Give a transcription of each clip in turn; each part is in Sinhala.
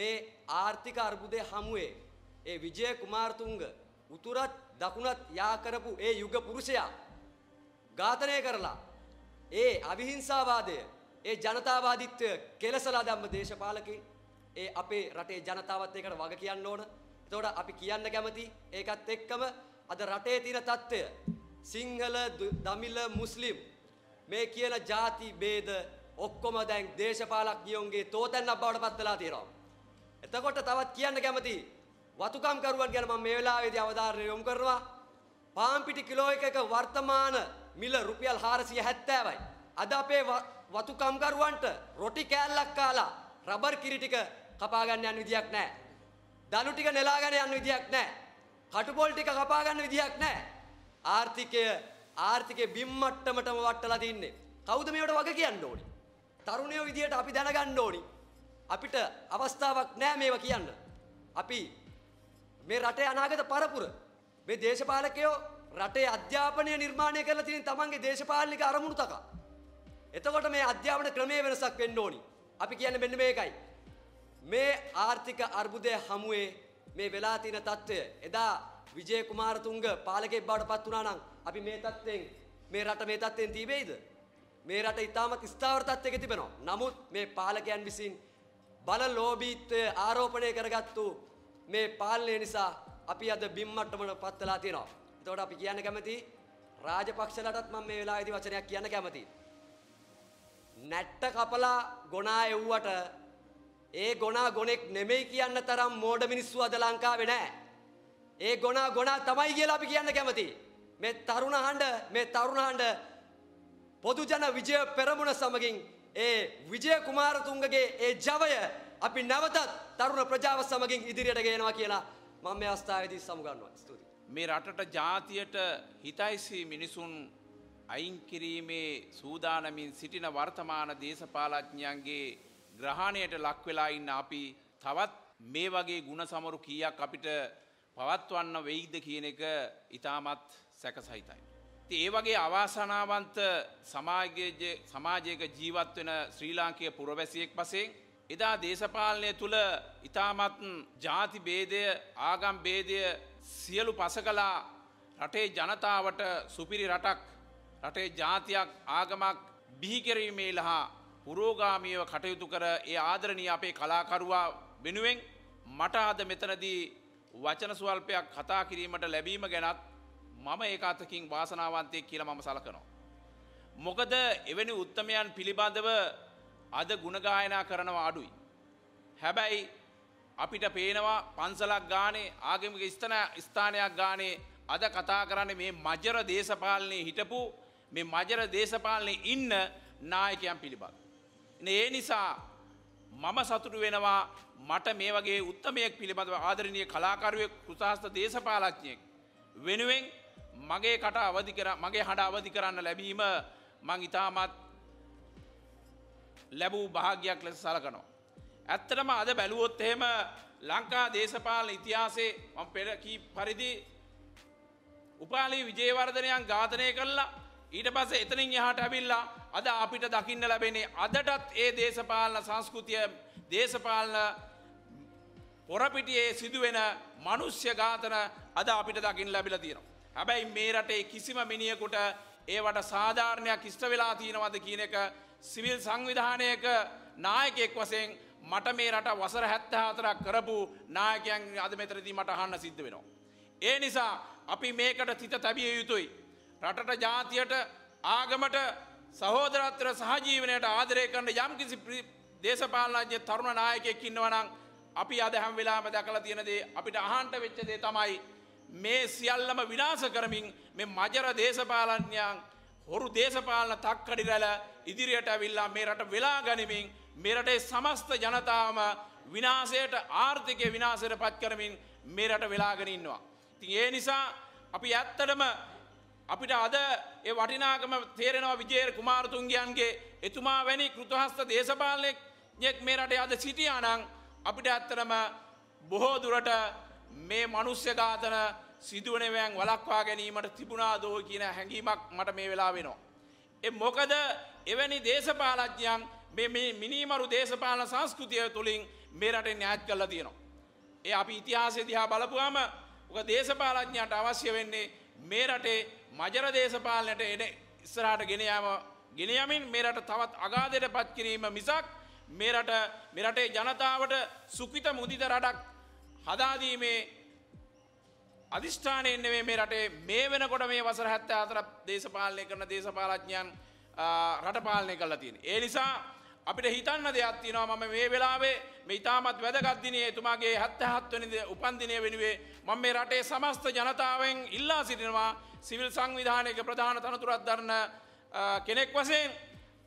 මේ ආර්ථික අර්බුදය හමුවේ ඒ විජය කුමාරතුංග උතුරත් දකුණත් යා කරපු ඒ යුග පුරුෂයා ඝාතනය කරලා ඒ අවිහිංසාවාදය ඒ ජනතාවාදිත්වය කෙලසලා දැම්ම දේශපාලකේ ඒ අපේ රටේ ජනතාවත් ඒකට වග කියන්න ඕන. එතකොට අපි කියන්න කැමති ඒකත් එක්කම අද රටේ තියෙන తত্ত্বය සිංහල දමිළ මුස්ලිම් මේ කියන ಜಾති ભેද ඔක්කොම දැන් දේශපාලඥයෝගේ තෝතැන්නක් බවට පත් වෙලා තියෙනවා. එතකොට තවත් කියන්න කැමති වතුකම් කරුවන් ගැන මම මේ වෙලාවේදී අවධානය යොමු කරනවා. පාන් පිටි කිලෝ එකක වර්තමාන මිල රුපියල් 470යි. අද අපේ වතුකම් කරුවන්ට රොටි කෑල්ලක් කාලා රබර් කිරි ටික කපා ගන්න යන විදියක් නැහැ. දණු ටික නෙලා ගන්න යන විදියක් නැහැ. කටුපොල් ටික කපා ගන්න විදියක් නැහැ. ආර්ථිකය ආර්ථිකේ බිම් මට්ටමටම වටලා තින්නේ. කවුද මේවට වග කියන්න ඕනි? තරුණයෝ විදියට අපි දැනගන්න ඕනි. අපිට අවස්ථාවක් නෑ මේව කියන්න. අපි මේ රටේ අනාගත පරපුර මේ දේශපාලකයෝ රටේ අධ්‍යාපනය නිර්මාණය කරලා තියෙන තමන්ගේ දේශපාලනික අරමුණු තක. එතකොට මේ අධ්‍යාපන ක්‍රමයේ වෙනසක් වෙන්න ඕනි. අපි කියන්නේ මෙන්න මේකයි. මේ ආර්ථික අර්බුදය හමුවේ මේ වෙලා තියෙන తত্ত্বය එදා විජේ කුමාරතුංග පාලකෙක් බවට පත් වුණා නම් අපි මේ తত্ত্বෙන් මේ රට මේ తত্ত্বෙන් තීවේයිද? මේ රට ඊටමත් ස්ථාවර తত্ত্বයක තිබෙනවා. නමුත් මේ පාලකයන් විසින් බලලෝභීත්වය ආරෝපණය කරගත්තු මේ පාලනය නිසා අපි අද බිම්මට්ටමන පත් වෙලා තියෙනවා. එතකොට අපි කියන්න කැමති රාජපක්ෂලටත් මම මේ වෙලාවේදී වචනයක් කියන්න කැමතියි. නැට්ට කපලා ගොනා එව්වට ඒ ගොනා ගොනෙක් නෙමෙයි කියන්න තරම් මෝඩ මිනිස්සු අද ලංකාවේ නැහැ. ඒ ගොනා ගොනා තමයි කියලා අපි කියන්න කැමති. මේ තරුණ හඬ මේ තරුණ හඬ පොදුජන විජය පෙරමුණ සමගින් ඒ විජය කුමාරතුංගගේ ඒ ජවය අපි නැවතත් තරුණ ප්‍රජාව සමගින් ඉදිරියට ගේනවා කියලා මම මේ අවස්ථාවේදී සමුගන්නවා. ස්තුතියි. මේ රටට ජාතියට හිතයිසි මිනිසුන් අයින් කිරීමේ සූදානමින් සිටින වර්තමාන දේශපාලඥයන්ගේ ග්‍රහණයට ලක් වෙලා ඉන්න අපි තවත් මේ වගේ ಗುಣ සමරු කීයක් අපිට පවත්වන්න වෙයිද කියන එක ඊටමත් සැකසිතයි ඒ වගේ අවාසනාවන්ත සමාජයක ජීවත් වෙන ශ්‍රී ලාංකීය පුරවැසියෙක් පසෙන් එදා දේශපාලනය තුළ ඉතාමත් ජාති භේදය ආගම් භේදය සියලු පසකලා රටේ ජනතාවට සුපිරි රටක් රටේ ජාතියක් ආගමක් බිහිකිරීමේ ලහා පුරෝගාමීව කටයුතු කර ඒ ආදරණී අපේ කලාකරුවා වෙනුවෙන් මට අද මෙතනදී වචන සුවල්පයක් කතා කිරීමට ලැබීම ගැනත් මම ඒක අතකින් වාසනාවන්තයෙක් කියලා මම සලකනවා. මොකද එවැනි උත්තමයන් පිළිබඳව අද ගුණගායනා කරනවා අඩුයි. හැබැයි අපිට පේනවා පන්සලක් ගානේ ආගමික ස්ථන ස්ථානයක් ගානේ අද කතා කරන්නේ මේ මජර දේශපාලනයේ හිටපු මේ මජර දේශපාලනයේ ඉන්න නායකයන් පිළිබඳ. ඒ නිසා මම සතුටු වෙනවා මට මේ වගේ උත්තමයෙක් පිළිබඳව ආදරණීය කලාකරුවෙක් කෘතහස්ත දේශපාලඥයෙක් වෙනුවෙන් මගේ කට අවදි කර මගේ හඬ අවදි කරන්න ලැබීම මං ඉතාමත් ලැබූ භාගයක් ලෙස සලකනවා. ඇත්තටම අද බැලුවොත් එහෙම ලංකා දේශපාලන ඉතිහාසේ මම පෙරකී පරිදි උපාලී විජේවර්ධනයන් ඝාතනය කළා ඊට පස එතනින් එහාට ඇවිල්ලා අද අපිට දකින්න ලැබෙනේ අදටත් ඒ දේශපාලන සංස්කෘතිය දේශපාලන පොරපිටියේ සිදුවෙන මනුෂ්‍ය ඝාතන අද අපිට දකින්න ලැබිලා තියෙනවා. හැබැයි මේ රටේ කිසිම මිනිියකුට ඒවට සාධාරණයක් ඉස්ට වෙලා තියෙනවද කියන එක සිවිල් සංවිධානයක නායකෙක් වසයෙන් මට මේ රට වසර හැත්තහතරක් කරපු නායකයන් අද මෙතරදී මට හන්න සිද්ධ වෙනවා. ඒ නිසා අපි මේකට තිත තැබිය යුතුයි. රටට ජාතියට ආගමට සහෝදරත්‍ර සහජීවනයට ආදරය කරන්න යම්කිසි දේශපාලනජ්‍ය තරුණ නායකෙක් ඉන්නවනම් අපි අදහම් වෙලාම දැකලා තියෙනදේ අපිට අහන්ට වෙච්චදේ තමයි මේ සියල්ලම විනාස කරමින් මේ මජර දේශපාලඥයන් හොරු දේශපාලන තක්කඩි රැල ඉදිරියට ඇවිල්ලා මේ රට වෙලා ගනිමින් මේ රටේ සමස්ත ජනතාවම විනාශයට ආර්ථිකය විනාශයට පත් කරමින් මේ රට වෙලාගෙන ඉන්නවා. ඉතින් ඒ නිසා අපි ඇත්තටම අපිට අද ඒ වටිනාකම තේරෙනවා විජේ කුමාරතුංගයන්ගේ එතුමා වැනි කෘතහස්ත දේශපාලනෙක් මේ රටේ අද සිටියා නම් අපිට ඇත්තටම බොහෝ දුරට මේ මනුස්්‍ය ඝාතන සිදුවනවෑන් වලක්වා ගැනීමට තිබුණා දෝ කියන හැඟීමක් මට මේ වෙලා වෙනවා. එ මොකද එවැනි දේශපාලඥයන් මේ මිනිමරු දේශපාලන සංස්කෘතිය තුළින් මේරට න්‍යාත් කල්ල තියෙනවා. ඒ අපි ඉතිහාසේ දිහා බලපුවාම ඔක දේශපාලඥයට අවශ්‍ය වෙන්නේ මේ රටේ මජර දේශපාලනයට එන ඉස්සරහට ගෙන යාම ගෙන යමින් මේ රට තවත් අගාධයට පත් කිරීම මිසක් මේ රට මේ රටේ ජනතාවට සුඛිත මුදිත රටක් හදාදීමේ අධිෂ්ඨානයෙන් නෙවෙයි මේ රටේ මේ වෙනකොට මේ වසර 74 දේශපාලනය කරන දේශපාලඥයන් රට පාලනය කරලා තියෙන්නේ. ඒ නිසා අපිට හිතන්න දෙයක් තියෙනවා මම මේ වෙලාවේ මේ ඉතාමත් වැදගත් දිනේ එතුමාගේ 77 වෙනි උපන් දිනය වෙනුවේ මම මේ රටේ සමස්ත ජනතාවෙන් ඉල්ලා සිටිනවා සිවිල් සංවිධානයක ප්‍රධාන තනතුරක් දරන කෙනෙක් වශයෙන්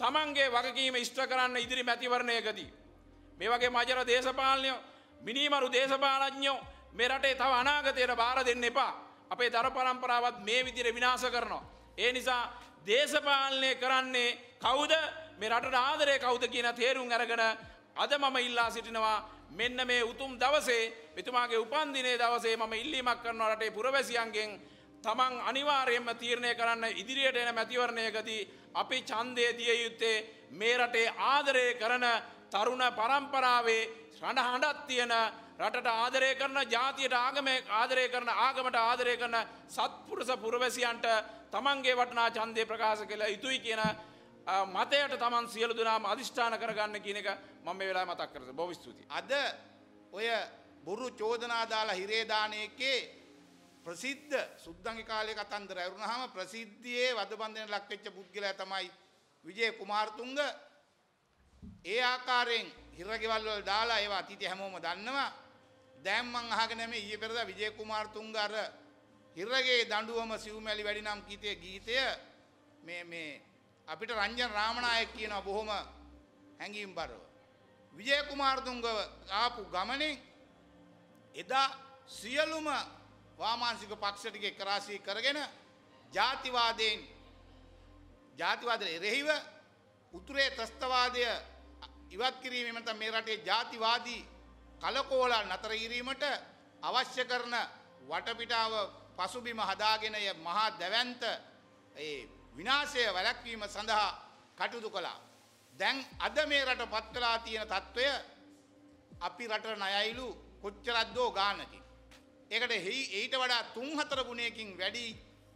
තමන්ගේ වගකීම ඉෂ්ට කරන්න ඉදිරි මැතිවරණයකදී මේ වගේ මජර දේශපාලනය මිනීමරු දේශපාලඥෝ මෙරටේ තව අනාගතයට බාර දෙන්න එපා අපේ දර පරම්පරාවත් මේ විදිර විනාස කරනවා. ඒ නිසා දේශපාලනය කරන්නේ කවුද මේ රට ආදරය කවුද කියන තේරුම් අරගෙන අද මම ඉල්ලා සිටිනවා මෙන්න මේ උතුම් දවසේ මෙතුමාගේ උපන්දිනේ දවසේ මම ඉල්ලීමක් කරනවා රටේ පුරවැසියන්ගෙන් තමන් අනිවාර්යයෙන්ම තීරණය කරන්න ඉදිරියට එන මැතිවරණයකදී අපි ඡන්දය දිය යුත්තේ මේ රටේ ආදරය කරන තරුණ පරම්පරාවේ සඳහඬක් තියෙන රටට ආදරය කරන ජාතියට ආගම ආදරය කරන ආගමට ආදරය කරන සත්පුරුෂ පුරවැසියන්ට තමන්ගේ වටනා චන්දය ප්‍රකාශ කළ යුතුයි කියන මතයට තමන් සියලු දෙනාම අධිෂ්ඨාන කරගන්න කියන එක මම මේ වෙලාවේ මතක් කරද බොහොම ස්තුතියි. අද ඔය බොරු චෝදනා දාලා හිරේ දාන එකේ ප්‍රසිද්ධ සුද්දන්ගේ කාලේ කතන්දර ඇරුණාම ප්‍රසිද්ධියේ වදබන්දන ලක් වෙච්ච පුද්ගලයා තමයි විජේ කුමාරතුංග ඒ ආකාරයෙන් හිරගෙවල් වල දාලා ඒවා අතීතේ හැමෝම දන්නවා. දැන් මං අහගෙන මේ ඊයේ පෙරදා විජේ කුමාර් තුංග අර හිරගේ දඬුවම සිව්මැලි වැඩි නම් ගීතයේ ගීතය මේ මේ අපිට රංජන් රාමනායක කියනවා බොහොම හැඟීම් බරව. විජේ කුමාර් තුංගව ආපු ගමනේ එදා සියලුම වාමාංශික පක්ෂ ටික එකරාශී කරගෙන ජාතිවාදයෙන් ජාතිවාදයේ රෙහිව උතුරේ ත්‍රස්තවාදය ඉවත් කිරීම නැත්නම් මේ රටේ ಜಾතිවාදී කලකෝලල් නතර කිරීමට අවශ්‍ය කරන වටපිටාව පසුබිම හදාගෙන මහා දැවැන්ත ඒ විනාශය වැළැක්වීම සඳහා කටයුතු කළා. දැන් අද මේ රට පත් කළා තියෙන తত্ত্বය අපි රට ණයයිලු කොච්චරද්දෝ ගානකින්. ඒකට හෙයි ඊට වඩා 3-4 ගුණයකින් වැඩි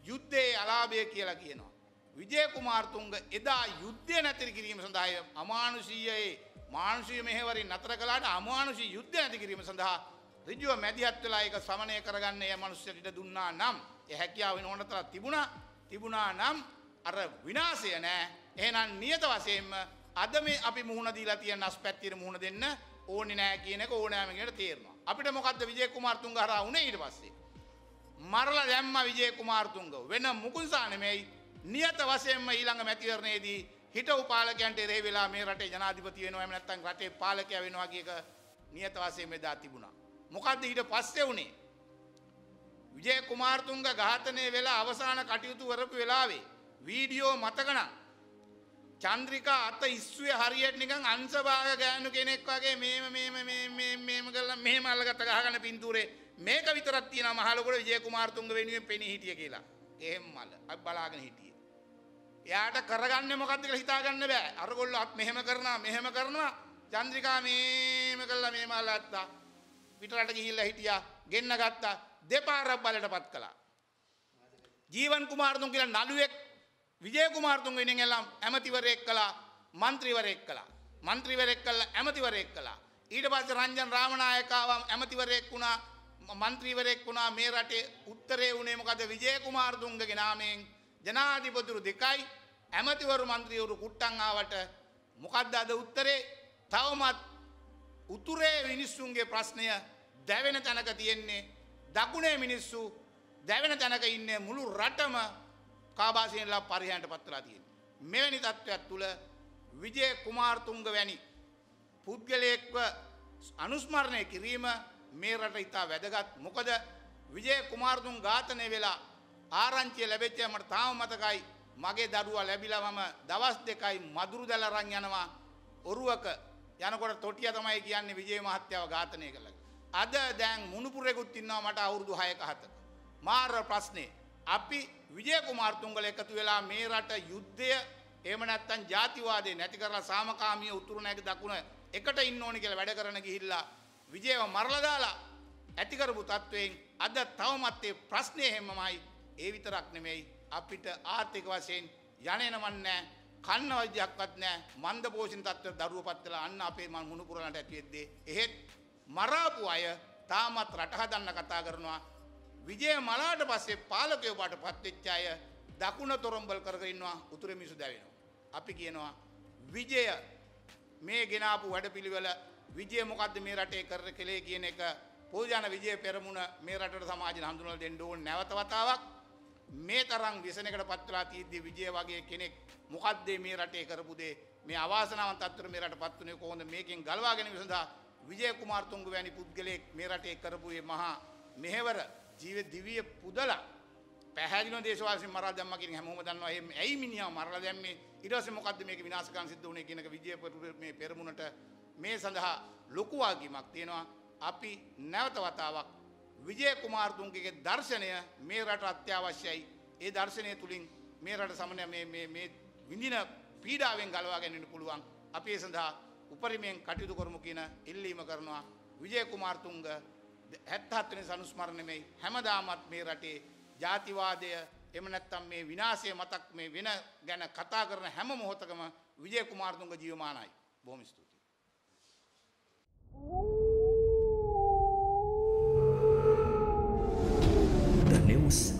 යුද්ධයේ අලාභය කියලා කියනවා. විජයකුමාර්තුන්ග එදා යුද්ධය නැතිර කිරීම සඳහාය අමානුෂීයයේ මානුෂීය මෙහෙවරින් නතර කලාට අමානුෂී යුද්ධ නැති කිරීම සඳහා ඍජුව මැදිහත් වෙලා ඒක සමනය කරගන්න ඒ මනුස්සයට දුන්නා නම් ඒ හැකියාව වෙන ඕනතර තිබුණා තිබුණා නම් අර විනාශය නෑ එහෙනම් නියත වශයෙන්ම අද මේ අපි මුහුණ දීලා තියෙන අස්පැත්තියට මුහුණ දෙන්න ඕනේ නෑ කියන එක ඕනෑම කෙනෙකුට තේරෙනවා අපිට මොකද්ද විජේ කුමාරතුංග හරහා උනේ ඊට පස්සේ මරලා දැම්මා විජේ කුමාරතුංග වෙන මුකුසා නෙමෙයි නියත වශයෙන්ම ඊළඟ මැතිවරණයේදී හිටවු පාලකයන්ට එරෙහි වෙලා මේ රටේ ජනාධිපති වෙනවා එහෙම නැත්නම් රටේ පාලකයා වෙනවා කියන එක නියත වශයෙන්ම එදා තිබුණා. මොකද්ද ඊට පස්සේ වුනේ? විජය කුමාරතුංග ඝාතනය වෙලා අවසාන කටයුතු කරපු වෙලාවේ වීඩියෝ මතකන චන්ද්‍රිකා අත ඉස්සුවේ හරියට නිකන් අංශභාග ගෑනු කෙනෙක් වගේ මේම මේම මේම මේම කරලා මෙහෙම අල්ලගත්ත ගහගෙන පින්තූරේ මේක විතරක් තියෙනවා මහලොකුට විජය කුමාරතුංග වෙනුවෙන් පෙනී හිටිය කියලා. එහෙම්මල අපි බලාගෙන හිටියේ. එයාට කරගන්න මොකක්ද කියලා හිතාගන්න බෑ. අරගොල්ලොත් මෙහෙම කරනවා මෙහෙම කරනවා. චන්ද්‍රිකා මේම කළා මේ මාල අත්තා. පිටරට ගිහිල්ලා හිටියා. ගෙන්න ගත්තා. දෙපාරක් බලටපත් කළා. ජීවන් කුමාරතුංග කියලා නළුවෙක් විජය කුමාරතුංග වෙනින් එළම් ඇමතිවරයෙක් කළා. മന്ത്രിවරයෙක් කළා. മന്ത്രിවරයෙක් කළා ඇමතිවරයෙක් කළා. ඊට පස්සේ රංජන් රාමනායක ආවම ඇමතිවරයෙක් වුණා. മന്ത്രിවරයෙක් වුණා මේ රටේ උත්තරේ උනේ මොකද විජය කුමාරතුංගගේ නාමයෙන් ජනාධිපතුරු දෙකයි ඇමතිවරු මන්ත්‍රියවරු කුට්ටංආාවට මොකද්ද අද උත්තරේ තවමත් උතුරේ මිනිස්සුන්ගේ ප්‍රශ්නය දැවෙන තැනක තියෙන්නේ දකුණේ මිනිස්සු දැවෙන තැනක ඉන්නේ මුළු රටම කාබාසියෙන්ලා පරිහාන්ට පත්වලා තියෙන. මෙවැනි තත්ත්වයක් තුළ විජය කුමාර්තුංග වැනි පුද්ගලයෙක්ව අනුස්මරණය කිරීම මේ රට ඉතා වැදගත් මොකද විජය කුමාර්තුන් ඝාතනය වෙලා ආරංචිය ලැබෙච්ච මට තාම මතකයි මගේ දරුවා ලැබිලා මම දවස් දෙකයි මදුරු දැල අරන් යනවා ඔරුවක යනකොට තොටිය තමයි කියන්නේ විජේ මහත්තයාව ඝාතනය කළා. අද දැන් මුණුපුරෙකුත් ඉන්නවා මට අවුරුදු 6ක 7ක. මාර ප්‍රශ්නේ අපි විජය කුමාරතුංගල එකතු වෙලා මේ රට යුද්ධය එහෙම නැත්නම් ජාතිවාදේ නැති කරලා සාමකාමීව උතුරු නැග දකුණ එකට ඉන්න ඕනේ කියලා වැඩ කරන ගිහිල්ලා විජයව මරලා දාලා ඇති කරපු තත්වයෙන් අද තවමත් ඒ ප්‍රශ්නේ හැමමයි ඒ විතරක් නෙමෙයි අපිට ආර්ථික වශයෙන් යනෙනවන්නේ කන්න වෛද්‍යයක්වත් නැහැ මන්ද පෝෂණ තත්ත්ව දරුවපත් වෙලා අන්න අපේ මන් මුණු පුරලට ඇතිවෙද්දී එහෙත් මරාපු අය තාමත් රට හදන්න කතා කරනවා විජය මලාට පස්සේ පාලකයෝ බාටපත් වෙච්ච අය දකුණ තොරම්බල් කරගෙන ඉන්නවා උතුරේ මිනිසු දැවෙනවා අපි කියනවා විජය මේ ගෙනාපු වැඩපිළිවෙල විජය මොකද්ද මේ රටේ කර කෙලේ කියන එක පොදුජන විජය පෙරමුණ මේ රටට සමාජයෙන් හඳුනලා දෙන්න ඕන නැවත වතාවක් මේ තරම් විසනකට පත්වලා තියද්දී විජය වගේ කෙනෙක් මොකද්දේ මේ රටේ කරපු දේ මේ අවාසනාවන්ත අත්වර මේ රට පත්වුනේ කොහොමද මේකෙන් ගලවා ගැනීම සඳහා විජය කුමාර් තුංග වැනි පුද්ගලයෙක් මේ රටේ කරපු මේ මහා මෙහෙවර ජීව දිව්‍ය පුදලා පැහැදිලිව දේශවාසීන් මරලා දැම්මා කියන හැමෝම දන්නවා එහෙම ඇයි මිනිහා මරලා දැම්මේ ඊට පස්සේ මොකද්ද මේකේ විනාශකම් සිද්ධ වුනේ කියනක විජය මේ පෙරමුණට මේ සඳහා ලොකු වගකීමක් තියෙනවා අපි නැවත වතාවක් විජයකුමාර් දුන්ගේගේ දර්ශනය මේ රට අත්‍යවශ්‍යයි. ඒ දර්ශනය තුළින් මේ රට සමනය මේ විඳින පීඩාවෙන් ගලවා ගැනට පුළුවන් අපේ සඳහා උපරිමයෙන් කටයුතු කරමු කියන ඉල්ලීම කරනවා විජයකුමාර්තුංග හැත්තහත්වන සනුස්මරණමයි හැමදාමත් මේ රටේ ජාතිවාදය එම නැත්තම් මේ විනාශය මතක් මේ වෙන ගැන කතා කරන හැම මොහොතකම විජයකුමාර්තුංග ජීවමානයි බොහොම ස්තුතියි